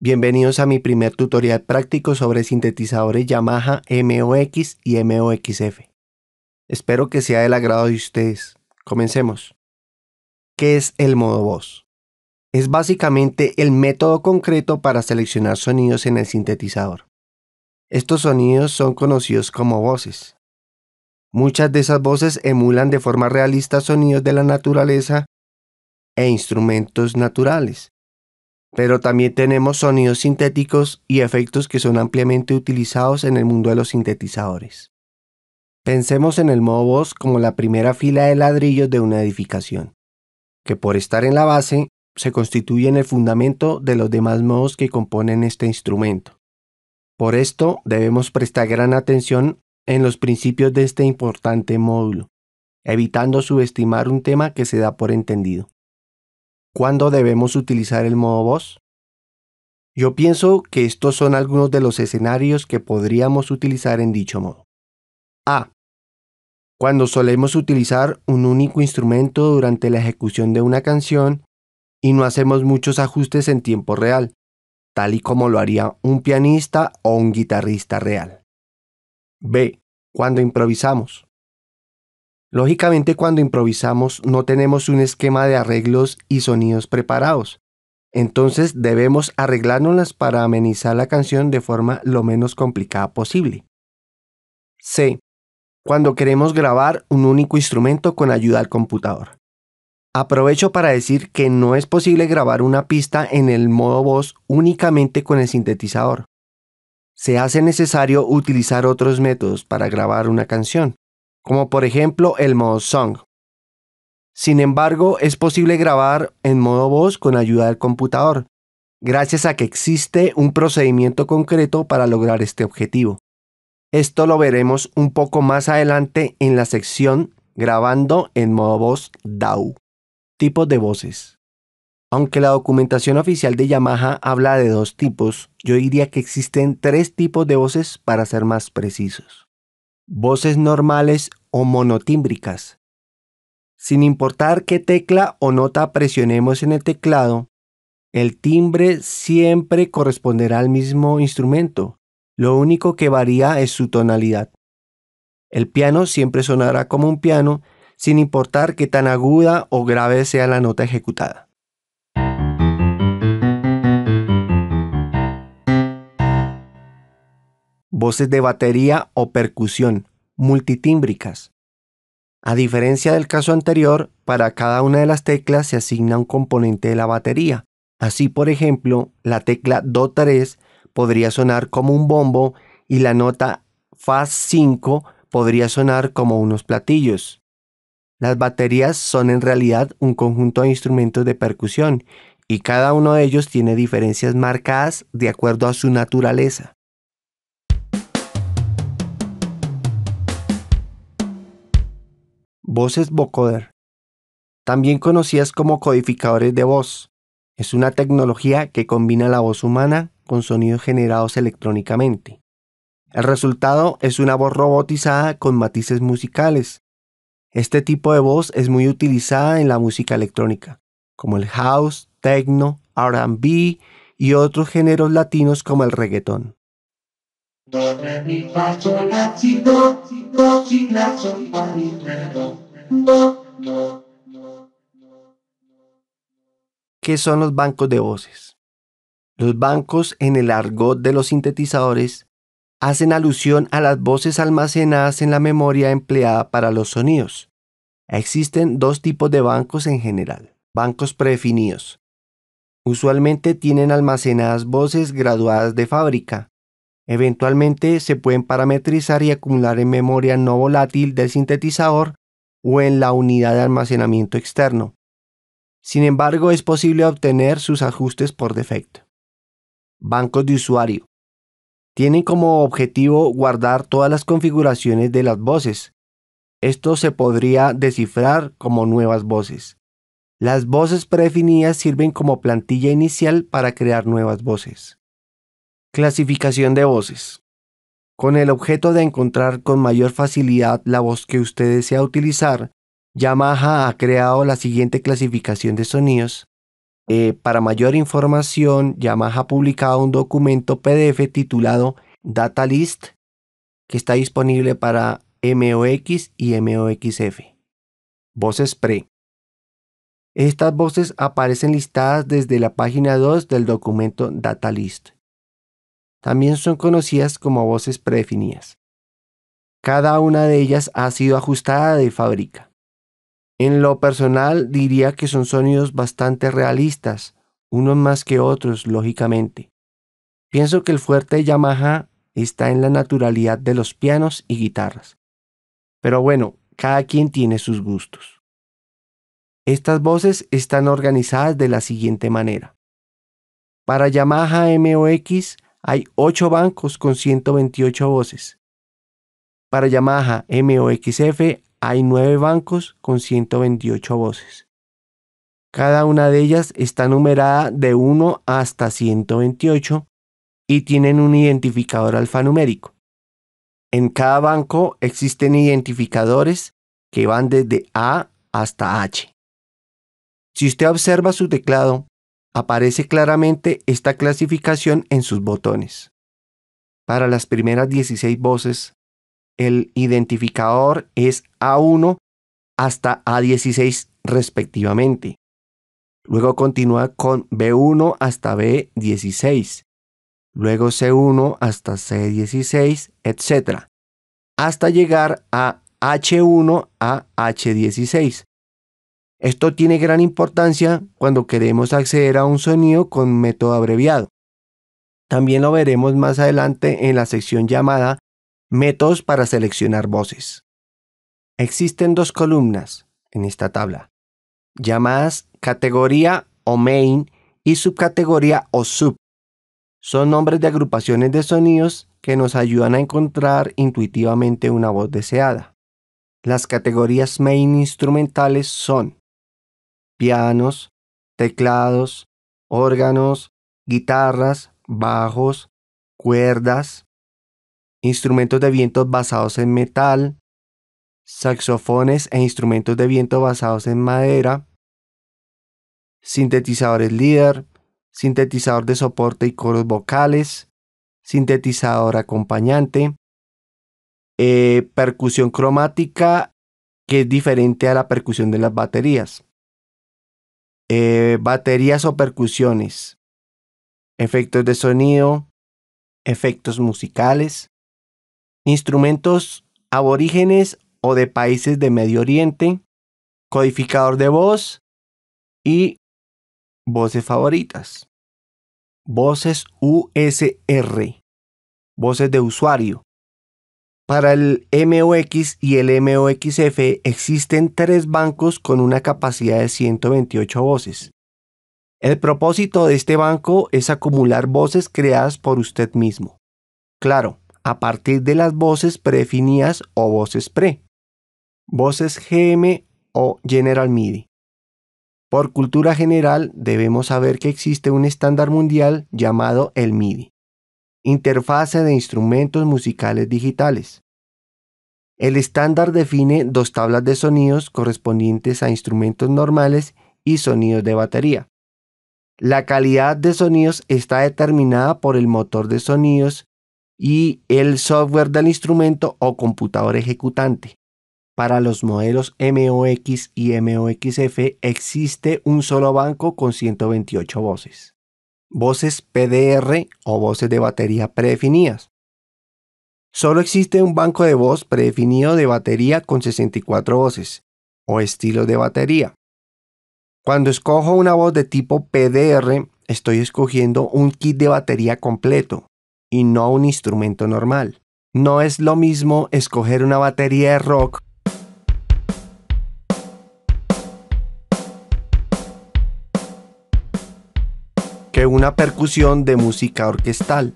Bienvenidos a mi primer tutorial práctico sobre sintetizadores Yamaha MOX y MOXF. Espero que sea del agrado de ustedes. Comencemos. ¿Qué es el modo voz? Es básicamente el método concreto para seleccionar sonidos en el sintetizador. Estos sonidos son conocidos como voces. Muchas de esas voces emulan de forma realista sonidos de la naturaleza e instrumentos naturales pero también tenemos sonidos sintéticos y efectos que son ampliamente utilizados en el mundo de los sintetizadores. Pensemos en el modo voz como la primera fila de ladrillos de una edificación, que por estar en la base se constituye en el fundamento de los demás modos que componen este instrumento. Por esto debemos prestar gran atención en los principios de este importante módulo, evitando subestimar un tema que se da por entendido. ¿Cuándo debemos utilizar el modo voz? Yo pienso que estos son algunos de los escenarios que podríamos utilizar en dicho modo. A. Cuando solemos utilizar un único instrumento durante la ejecución de una canción y no hacemos muchos ajustes en tiempo real, tal y como lo haría un pianista o un guitarrista real. B. Cuando improvisamos. Lógicamente cuando improvisamos no tenemos un esquema de arreglos y sonidos preparados. Entonces debemos arreglárnoslas para amenizar la canción de forma lo menos complicada posible. C. Cuando queremos grabar un único instrumento con ayuda al computador. Aprovecho para decir que no es posible grabar una pista en el modo voz únicamente con el sintetizador. Se hace necesario utilizar otros métodos para grabar una canción, como por ejemplo el modo song. Sin embargo, es posible grabar en modo voz con ayuda del computador, gracias a que existe un procedimiento concreto para lograr este objetivo. Esto lo veremos un poco más adelante en la sección grabando en modo voz DAW. Tipos de voces. Aunque la documentación oficial de Yamaha habla de dos tipos, yo diría que existen tres tipos de voces para ser más precisos voces normales o monotímbricas. Sin importar qué tecla o nota presionemos en el teclado, el timbre siempre corresponderá al mismo instrumento, lo único que varía es su tonalidad. El piano siempre sonará como un piano, sin importar qué tan aguda o grave sea la nota ejecutada. voces de batería o percusión, multitímbricas. A diferencia del caso anterior, para cada una de las teclas se asigna un componente de la batería. Así, por ejemplo, la tecla Do 3 podría sonar como un bombo y la nota Fa 5 podría sonar como unos platillos. Las baterías son en realidad un conjunto de instrumentos de percusión y cada uno de ellos tiene diferencias marcadas de acuerdo a su naturaleza. voces vocoder, también conocidas como codificadores de voz. Es una tecnología que combina la voz humana con sonidos generados electrónicamente. El resultado es una voz robotizada con matices musicales. Este tipo de voz es muy utilizada en la música electrónica, como el house, techno, RB y otros géneros latinos como el reggaetón. ¿Qué son los bancos de voces? Los bancos en el argot de los sintetizadores hacen alusión a las voces almacenadas en la memoria empleada para los sonidos. Existen dos tipos de bancos en general, bancos predefinidos. Usualmente tienen almacenadas voces graduadas de fábrica, Eventualmente se pueden parametrizar y acumular en memoria no volátil del sintetizador o en la unidad de almacenamiento externo. Sin embargo, es posible obtener sus ajustes por defecto. Bancos de usuario. Tienen como objetivo guardar todas las configuraciones de las voces. Esto se podría descifrar como nuevas voces. Las voces predefinidas sirven como plantilla inicial para crear nuevas voces. Clasificación de voces. Con el objeto de encontrar con mayor facilidad la voz que usted desea utilizar, Yamaha ha creado la siguiente clasificación de sonidos. Eh, para mayor información, Yamaha ha publicado un documento PDF titulado Data List que está disponible para MOX y MOXF. Voces pre. Estas voces aparecen listadas desde la página 2 del documento Data List también son conocidas como voces predefinidas. Cada una de ellas ha sido ajustada de fábrica. En lo personal diría que son sonidos bastante realistas, unos más que otros, lógicamente. Pienso que el fuerte Yamaha está en la naturalidad de los pianos y guitarras. Pero bueno, cada quien tiene sus gustos. Estas voces están organizadas de la siguiente manera. Para Yamaha MOX hay 8 bancos con 128 voces. Para Yamaha MOXF hay 9 bancos con 128 voces. Cada una de ellas está numerada de 1 hasta 128 y tienen un identificador alfanumérico. En cada banco existen identificadores que van desde A hasta H. Si usted observa su teclado, aparece claramente esta clasificación en sus botones. Para las primeras 16 voces, el identificador es A1 hasta A16 respectivamente. Luego continúa con B1 hasta B16, luego C1 hasta C16, etc. Hasta llegar a H1 a H16, esto tiene gran importancia cuando queremos acceder a un sonido con método abreviado. También lo veremos más adelante en la sección llamada Métodos para seleccionar voces. Existen dos columnas en esta tabla, llamadas categoría o main y subcategoría o sub. Son nombres de agrupaciones de sonidos que nos ayudan a encontrar intuitivamente una voz deseada. Las categorías main instrumentales son pianos, teclados, órganos, guitarras, bajos, cuerdas, instrumentos de viento basados en metal, saxofones e instrumentos de viento basados en madera, sintetizadores líder, sintetizador de soporte y coros vocales, sintetizador acompañante, eh, percusión cromática, que es diferente a la percusión de las baterías. Eh, baterías o percusiones, efectos de sonido, efectos musicales, instrumentos aborígenes o de países de Medio Oriente, codificador de voz y voces favoritas. Voces USR, voces de usuario, para el MOX y el MOXF existen tres bancos con una capacidad de 128 voces. El propósito de este banco es acumular voces creadas por usted mismo. Claro, a partir de las voces predefinidas o voces pre. Voces GM o General MIDI. Por cultura general debemos saber que existe un estándar mundial llamado el MIDI, interfase de instrumentos musicales digitales. El estándar define dos tablas de sonidos correspondientes a instrumentos normales y sonidos de batería. La calidad de sonidos está determinada por el motor de sonidos y el software del instrumento o computador ejecutante. Para los modelos MOX y MOXF existe un solo banco con 128 voces. Voces PDR o voces de batería predefinidas. Solo existe un banco de voz predefinido de batería con 64 voces, o estilos de batería. Cuando escojo una voz de tipo PDR, estoy escogiendo un kit de batería completo, y no un instrumento normal. No es lo mismo escoger una batería de rock que una percusión de música orquestal.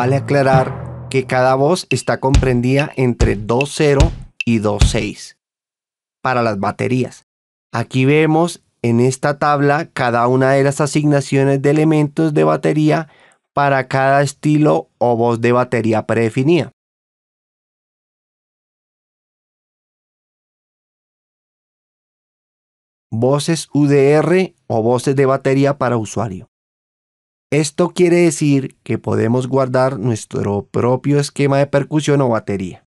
Vale aclarar que cada voz está comprendida entre 2.0 y 2.6 para las baterías. Aquí vemos en esta tabla cada una de las asignaciones de elementos de batería para cada estilo o voz de batería predefinida. Voces UDR o voces de batería para usuario. Esto quiere decir que podemos guardar nuestro propio esquema de percusión o batería.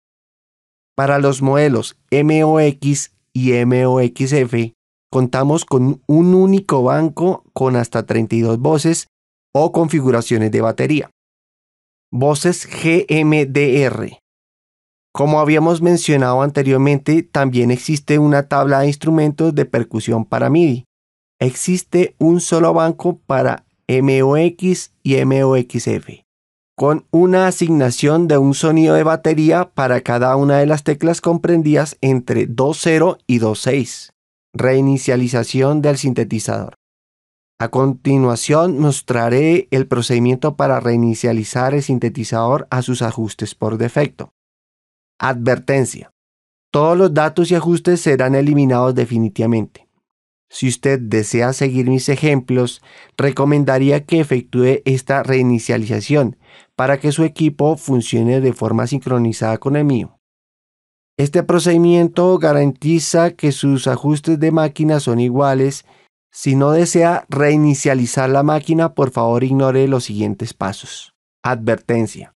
Para los modelos MOX y MOXF, contamos con un único banco con hasta 32 voces o configuraciones de batería. Voces GMDR. Como habíamos mencionado anteriormente, también existe una tabla de instrumentos de percusión para MIDI. Existe un solo banco para MOX y MOXF, con una asignación de un sonido de batería para cada una de las teclas comprendidas entre 2.0 y 2.6. Reinicialización del sintetizador. A continuación mostraré el procedimiento para reinicializar el sintetizador a sus ajustes por defecto. Advertencia. Todos los datos y ajustes serán eliminados definitivamente. Si usted desea seguir mis ejemplos, recomendaría que efectúe esta reinicialización para que su equipo funcione de forma sincronizada con el mío. Este procedimiento garantiza que sus ajustes de máquina son iguales. Si no desea reinicializar la máquina, por favor ignore los siguientes pasos. Advertencia.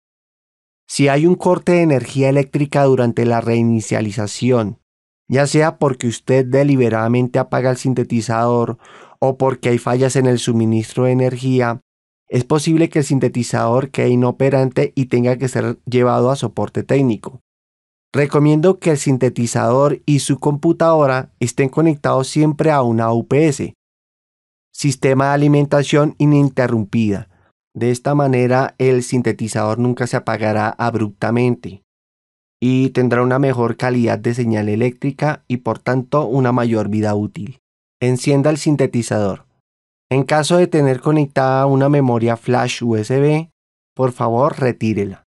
Si hay un corte de energía eléctrica durante la reinicialización ya sea porque usted deliberadamente apaga el sintetizador o porque hay fallas en el suministro de energía, es posible que el sintetizador quede inoperante y tenga que ser llevado a soporte técnico. Recomiendo que el sintetizador y su computadora estén conectados siempre a una UPS, sistema de alimentación ininterrumpida. De esta manera el sintetizador nunca se apagará abruptamente y tendrá una mejor calidad de señal eléctrica y por tanto una mayor vida útil. Encienda el sintetizador. En caso de tener conectada una memoria flash USB, por favor retírela.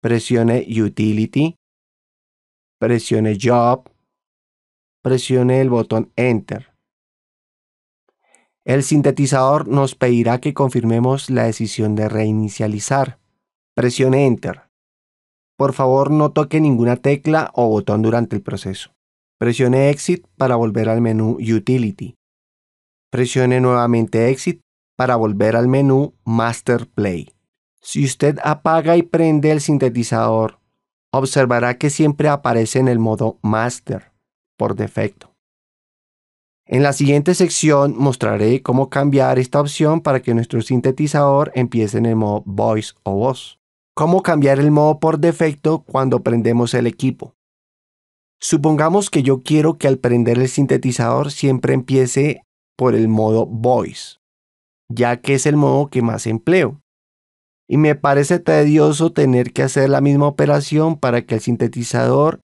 Presione Utility. Presione Job. Presione el botón Enter. El sintetizador nos pedirá que confirmemos la decisión de reinicializar. Presione Enter. Por favor, no toque ninguna tecla o botón durante el proceso. Presione Exit para volver al menú Utility. Presione nuevamente Exit para volver al menú Master Play. Si usted apaga y prende el sintetizador, observará que siempre aparece en el modo Master, por defecto. En la siguiente sección mostraré cómo cambiar esta opción para que nuestro sintetizador empiece en el modo Voice o Voz cómo cambiar el modo por defecto cuando prendemos el equipo. Supongamos que yo quiero que al prender el sintetizador siempre empiece por el modo voice, ya que es el modo que más empleo. Y me parece tedioso tener que hacer la misma operación para que el sintetizador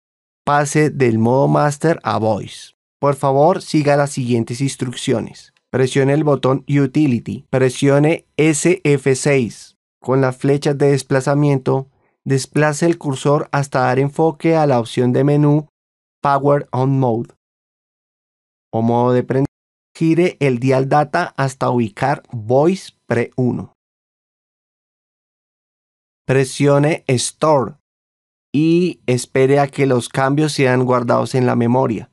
pase del modo master a voice. Por favor, siga las siguientes instrucciones. Presione el botón Utility. Presione SF6 con las flechas de desplazamiento, desplace el cursor hasta dar enfoque a la opción de menú Power On Mode o modo de prender. Gire el dial data hasta ubicar Voice Pre 1. Presione Store y espere a que los cambios sean guardados en la memoria.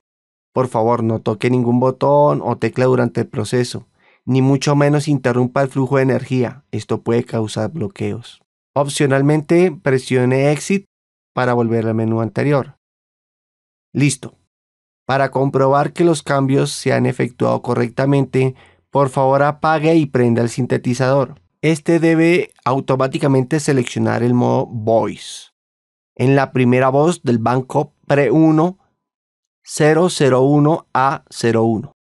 Por favor, no toque ningún botón o tecla durante el proceso ni mucho menos interrumpa el flujo de energía. Esto puede causar bloqueos. Opcionalmente, presione Exit para volver al menú anterior. Listo. Para comprobar que los cambios se han efectuado correctamente, por favor apague y prenda el sintetizador. Este debe automáticamente seleccionar el modo Voice. En la primera voz del banco PRE1 001A01.